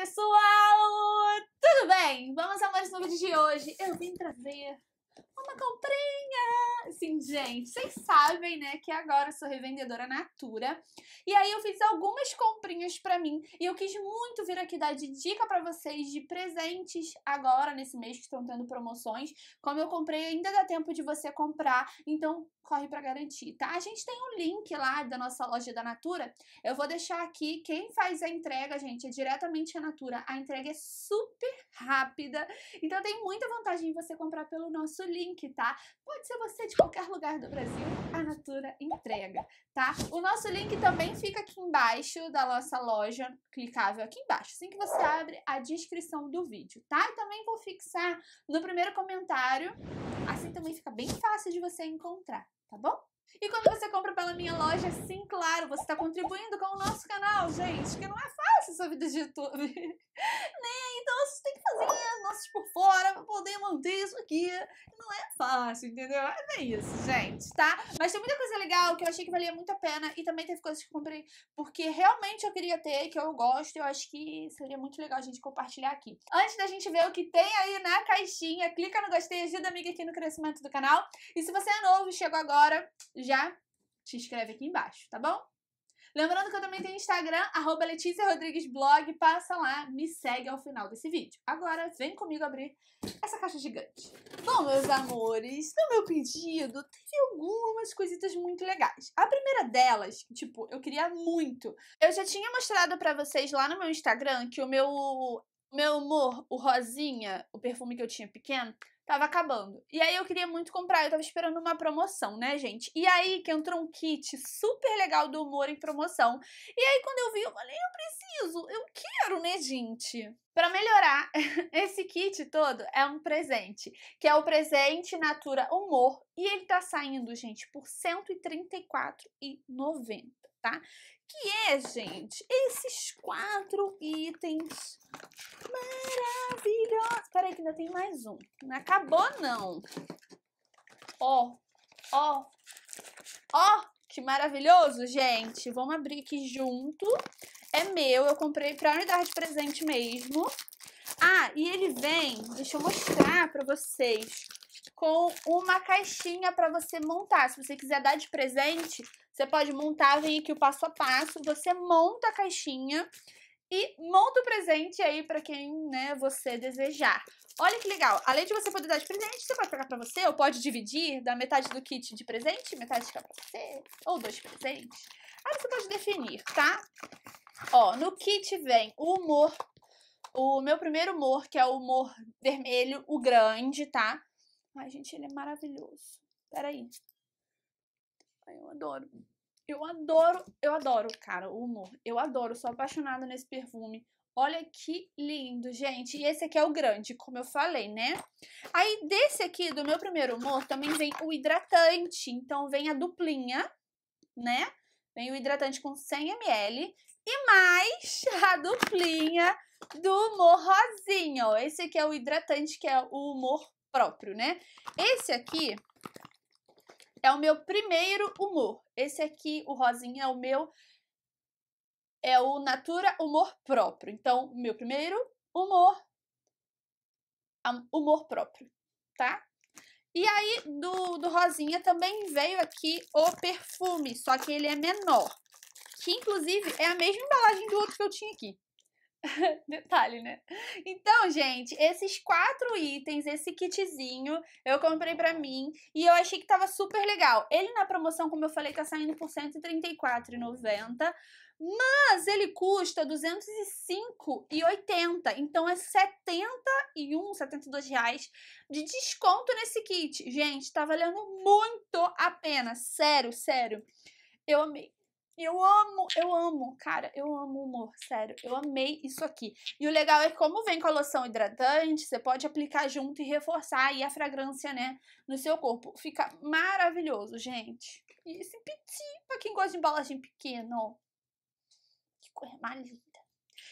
pessoal! Tudo bem? Vamos a mais um vídeo de hoje. Eu vim trazer uma comprinha! Assim, gente, vocês sabem, né, que agora eu sou revendedora Natura. E aí eu fiz algumas comprinhas para mim e eu quis muito vir aqui dar de dica para vocês de presentes agora nesse mês que estão tendo promoções. Como eu comprei, ainda dá tempo de você comprar, então corre para garantir, tá? A gente tem um link lá da nossa loja da Natura. Eu vou deixar aqui quem faz a entrega, gente, é diretamente a Natura. A entrega é super rápida. Então tem muita vantagem em você comprar pelo nosso nosso link, tá? Pode ser você de qualquer lugar do Brasil, a Natura entrega, tá? O nosso link também fica aqui embaixo da nossa loja, clicável aqui embaixo, assim que você abre a descrição do vídeo, tá? E também vou fixar no primeiro comentário, assim também fica bem fácil de você encontrar, tá bom? E quando você compra pela minha loja, sim, claro, você está contribuindo com o nosso canal, gente, que não é fácil essa vida de YouTube. Nem então vocês têm que fazer as nossas por fora pra poder manter isso aqui. Não é fácil, entendeu? É isso, gente, tá? Mas tem muita coisa legal que eu achei que valia muito a pena e também teve coisas que comprei porque realmente eu queria ter, que eu gosto, eu acho que seria muito legal a gente compartilhar aqui. Antes da gente ver o que tem aí na caixinha, clica no gostei, ajuda a amiga aqui no crescimento do canal. E se você é novo e chegou agora, já te inscreve aqui embaixo, tá bom? Lembrando que eu também tenho Instagram, arroba Letícia Rodrigues Blog. Passa lá, me segue ao final desse vídeo. Agora, vem comigo abrir essa caixa gigante. Bom, meus amores, no meu pedido teve algumas coisitas muito legais. A primeira delas, tipo, eu queria muito. Eu já tinha mostrado pra vocês lá no meu Instagram que o meu meu amor, o rosinha, o perfume que eu tinha pequeno, tava acabando. E aí eu queria muito comprar, eu tava esperando uma promoção, né, gente? E aí que entrou um kit super legal do humor em promoção. E aí quando eu vi, eu falei, eu preciso, eu quero, né, gente? Para melhorar, esse kit todo é um presente, que é o presente Natura Humor, e ele tá saindo, gente, por R$ 134,90, tá? que é, gente, esses quatro itens maravilhosos. Peraí que ainda tem mais um. Não acabou, não. Ó, ó, ó, que maravilhoso, gente. Vamos abrir aqui junto. É meu, eu comprei pra unidade de presente mesmo. Ah, e ele vem, deixa eu mostrar pra vocês com uma caixinha para você montar. Se você quiser dar de presente, você pode montar, vem aqui o passo a passo, você monta a caixinha e monta o presente aí para quem, né, você desejar. Olha que legal. Além de você poder dar de presente, você pode pegar para você ou pode dividir, dar metade do kit de presente, metade fica para você, ou dois presentes. Aí você pode definir, tá? Ó, no kit vem o humor, o meu primeiro humor, que é o humor vermelho, o grande, tá? Ai, gente, ele é maravilhoso. Peraí. Ai, eu adoro. Eu adoro, eu adoro, cara, o humor. Eu adoro, sou apaixonada nesse perfume. Olha que lindo, gente. E esse aqui é o grande, como eu falei, né? Aí desse aqui, do meu primeiro humor, também vem o hidratante. Então vem a duplinha, né? Vem o hidratante com 100ml e mais a duplinha do humor rosinho. Esse aqui é o hidratante, que é o humor próprio, né? Esse aqui é o meu primeiro humor. Esse aqui, o rosinha, é o meu. É o Natura Humor Próprio. Então, meu primeiro humor. Humor próprio, tá? E aí, do, do rosinha também veio aqui o perfume, só que ele é menor. Que, inclusive, é a mesma embalagem do outro que eu tinha aqui. Detalhe, né? Então, gente, esses quatro itens, esse kitzinho, eu comprei pra mim e eu achei que tava super legal. Ele na promoção, como eu falei, tá saindo por R$134,90, mas ele custa R$205,80, Então é R$ 71, reais de desconto nesse kit. Gente, tá valendo muito a pena. Sério, sério. Eu amei. E eu amo, eu amo, cara, eu amo o humor, sério. Eu amei isso aqui. E o legal é que como vem com a loção hidratante, você pode aplicar junto e reforçar aí a fragrância, né, no seu corpo. Fica maravilhoso, gente. E esse petit, pra quem gosta de embalagem pequena, ó. Que coisa mais linda.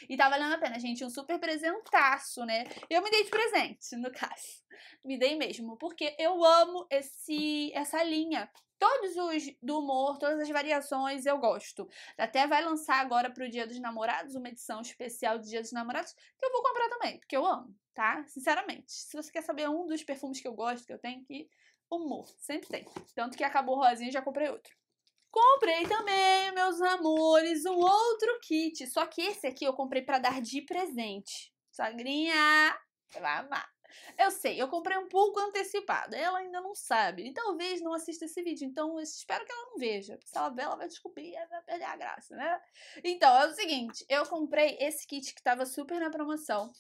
E tá valendo a pena, gente. Um super presentaço, né? Eu me dei de presente, no caso. Me dei mesmo, porque eu amo esse, essa linha todos os do humor, todas as variações eu gosto. Até vai lançar agora pro Dia dos Namorados uma edição especial do Dia dos Namorados, que eu vou comprar também, porque eu amo, tá? Sinceramente. Se você quer saber um dos perfumes que eu gosto, que eu tenho que humor, sempre tem. Tanto que acabou rosinha, já comprei outro. Comprei também, meus amores outro kit, só que esse aqui eu comprei para dar de presente. Sogrinha, você vai amar. Eu sei, eu comprei um pouco antecipado. Ela ainda não sabe. E talvez não assista esse vídeo. Então, eu espero que ela não veja. se ela ver, ela vai descobrir e vai perder a graça, né? Então, é o seguinte. Eu comprei esse kit que estava super na promoção.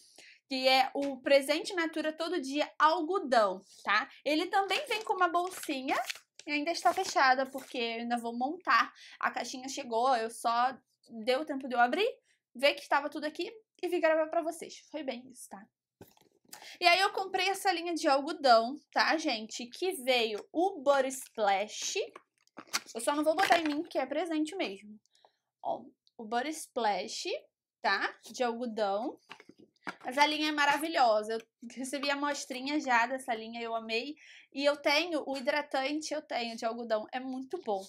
Que é o Presente Natura Todo Dia Algodão, tá? Ele também vem com uma bolsinha. E ainda está fechada, porque eu ainda vou montar. A caixinha chegou, eu só deu tempo de eu abrir, ver que estava tudo aqui e vir gravar para vocês. Foi bem isso, tá? E aí eu comprei essa linha de algodão, tá, gente? Que veio o Body Splash. Eu só não vou botar em mim, que é presente mesmo. Ó, o Body Splash, tá? De algodão. Mas a linha é maravilhosa. Eu recebi a mostrinha já dessa linha, eu amei. E eu tenho o hidratante, eu tenho de algodão, é muito bom.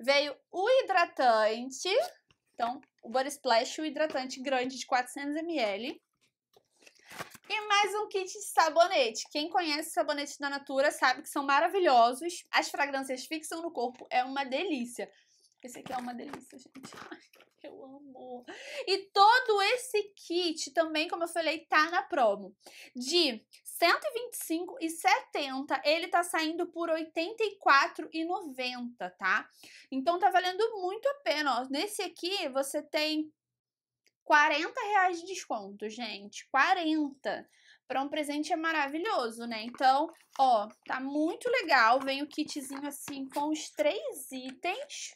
Veio o hidratante, então, o Body Splash, o hidratante grande de 400ml. E mais um kit de sabonete. Quem conhece sabonetes da Natura sabe que são maravilhosos. As fragrâncias fixam no corpo, é uma delícia. Esse aqui é uma delícia, gente. Ai, eu amo. E todo esse kit também, como eu falei, tá na promo. De 125 e 70, ele tá saindo por 84 e 90, tá? Então tá valendo muito a pena, ó. Nesse aqui você tem 40 reais de desconto, gente. 40 para um presente é maravilhoso, né? Então, ó, tá muito legal. Vem o kitzinho assim com os três itens.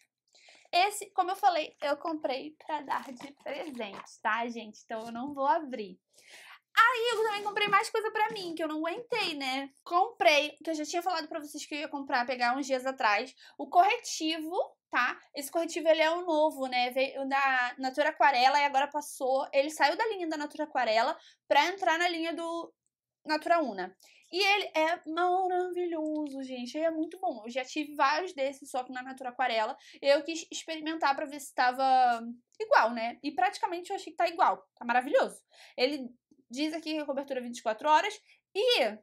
Esse, como eu falei, eu comprei pra dar de presente, tá, gente? Então eu não vou abrir. Aí eu também comprei mais coisa pra mim, que eu não aguentei, né? Comprei, que eu já tinha falado pra vocês que eu ia comprar, pegar uns dias atrás, o corretivo, tá? Esse corretivo, ele é o novo, né? Veio da Natura Aquarela e agora passou... Ele saiu da linha da Natura Aquarela pra entrar na linha do Natura Una. E ele é maravilhoso, gente. Ele é muito bom. Eu já tive vários desses, só que na Natura Aquarela. Eu quis experimentar para ver se tava igual, né? E praticamente eu achei que tá igual. Tá maravilhoso. Ele diz aqui que a cobertura é 24 horas. E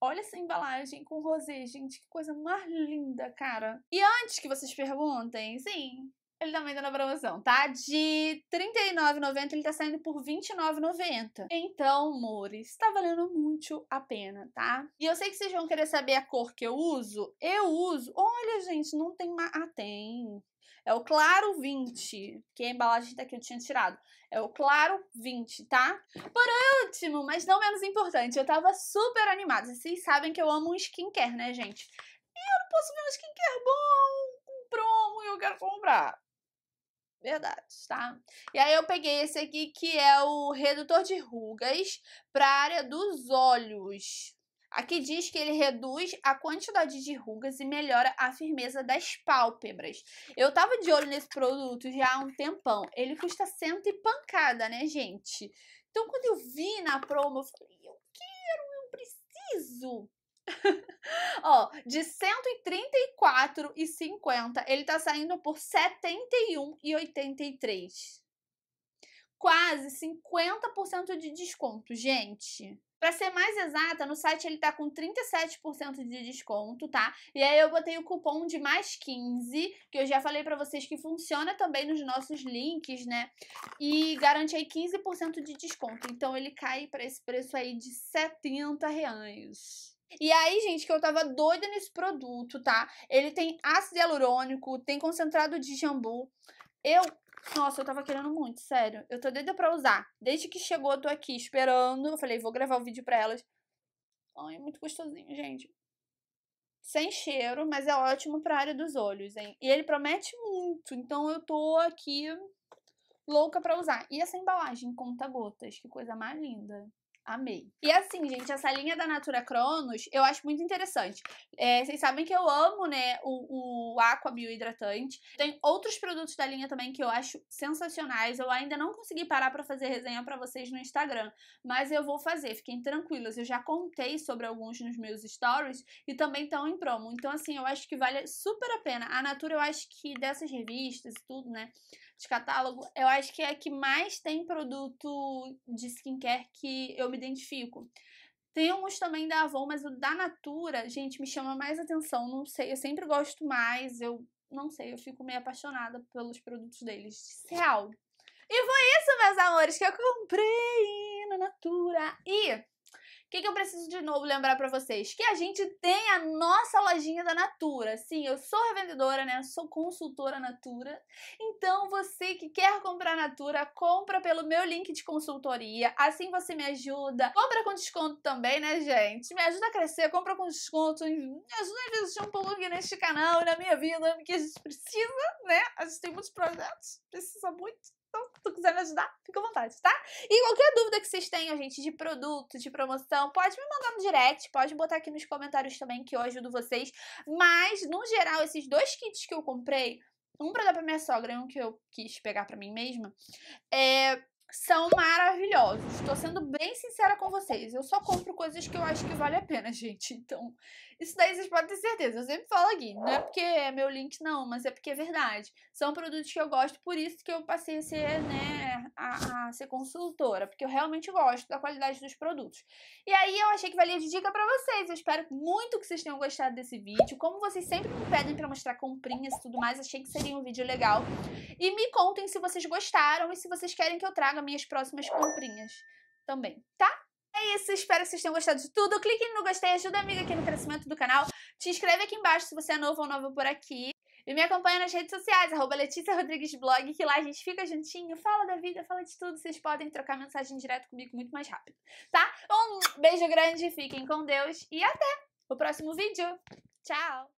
Olha essa embalagem com rosê gente, que coisa mais linda, cara. E antes que vocês perguntem, sim, ele também tá na promoção, tá? De R$39,90 ele tá saindo por R$29,90. Então, amores, tá valendo muito a pena, tá? E eu sei que vocês vão querer saber a cor que eu uso. Eu uso... Olha, gente, não tem... Ma... Ah, tem. É o Claro 20, que a embalagem daqui tá eu tinha tirado. É o Claro 20, tá? Por último, mas não menos importante, eu tava super animada. Vocês sabem que eu amo um skincare, né, gente? E eu não posso ver um skincare bom, com promo, e eu quero comprar verdade, tá? E aí eu peguei esse aqui que é o redutor de rugas para a área dos olhos. Aqui diz que ele reduz a quantidade de rugas e melhora a firmeza das pálpebras. Eu tava de olho nesse produto já há um tempão. Ele custa cento e pancada, né, gente? Então, quando eu vi na promo, eu falei, eu quero, eu preciso. Ó, de 134,50 ele tá saindo por 71,83. Quase 50% de desconto, gente. Para ser mais exata, no site ele tá com 37% de desconto, tá? E aí eu botei o cupom de mais 15, que eu já falei para vocês que funciona também nos nossos links, né? E garante aí 15% de desconto. Então ele cai para esse preço aí de 70 reais. E aí, gente, que eu tava doida nesse produto, tá? Ele tem ácido hialurônico, tem concentrado de jambu. Eu, nossa, eu tava querendo muito, sério. Eu tô doida pra usar. Desde que chegou, eu tô aqui esperando. Eu falei, vou gravar o vídeo pra elas. Ai, é muito gostosinho, gente. Sem cheiro, mas é ótimo pra área dos olhos, hein? E ele promete muito, então eu tô aqui louca pra usar. E essa embalagem conta gotas, que coisa mais linda. Amei. E assim, gente, essa linha da Natura Cronos eu acho muito interessante. É, vocês sabem que eu amo, né, o, o Aqua Bio Hidratante. Tem outros produtos da linha também que eu acho sensacionais. Eu ainda não consegui parar para fazer resenha para vocês no Instagram, mas eu vou fazer, fiquem tranquilas. Eu já contei sobre alguns nos meus stories e também estão em promo. Então, assim, eu acho que vale super a pena. A Natura, eu acho que dessas revistas e tudo, né, de catálogo, eu acho que é a que mais tem produto de skincare que eu me identifico. Tem alguns também da Avon, mas o da Natura, gente, me chama mais atenção. Não sei, eu sempre gosto mais. Eu não sei, eu fico meio apaixonada pelos produtos deles. Real. E foi isso, meus amores, que eu comprei na Natura. E que, que eu preciso de novo lembrar para vocês? Que a gente tem a nossa lojinha da Natura. Sim, eu sou revendedora, né? Sou consultora Natura. Então, você que quer comprar Natura, compra pelo meu link de consultoria. Assim você me ajuda. Compra com desconto também, né, gente? Me ajuda a crescer, compra com desconto. Me ajuda a investir um pouco aqui neste canal e na minha vida, porque a gente precisa, né? A gente tem muitos projetos, precisa muito. Então, se tu quiser me ajudar, fica à vontade, tá? E qualquer dúvida que vocês tenham, gente, de produto, de promoção, pode me mandar no direct, pode botar aqui nos comentários também que eu ajudo vocês. Mas, no geral, esses dois kits que eu comprei, um pra dar pra minha sogra e um que eu quis pegar pra mim mesma, é são maravilhosos. Estou sendo bem sincera com vocês. Eu só compro coisas que eu acho que vale a pena, gente. Então, isso daí vocês podem ter certeza. Eu sempre falo aqui. Não é porque é meu link, não, mas é porque é verdade. São produtos que eu gosto, por isso que eu passei a ser, né, a, a ser consultora. Porque eu realmente gosto da qualidade dos produtos. E aí, eu achei que valia de dica pra vocês. Eu espero muito que vocês tenham gostado desse vídeo. Como vocês sempre me pedem pra mostrar comprinhas e tudo mais, achei que seria um vídeo legal. E me contem se vocês gostaram e se vocês querem que eu traga minhas próximas comprinhas também, tá? É isso, espero que vocês tenham gostado de tudo. Clique no gostei, ajuda a amiga aqui no crescimento do canal. Te inscreve aqui embaixo se você é novo ou nova por aqui. E me acompanha nas redes sociais, arroba Letícia Rodrigues Blog, que lá a gente fica juntinho, fala da vida, fala de tudo. Vocês podem trocar mensagem direto comigo muito mais rápido, tá? Um beijo grande, fiquem com Deus e até o próximo vídeo. Tchau!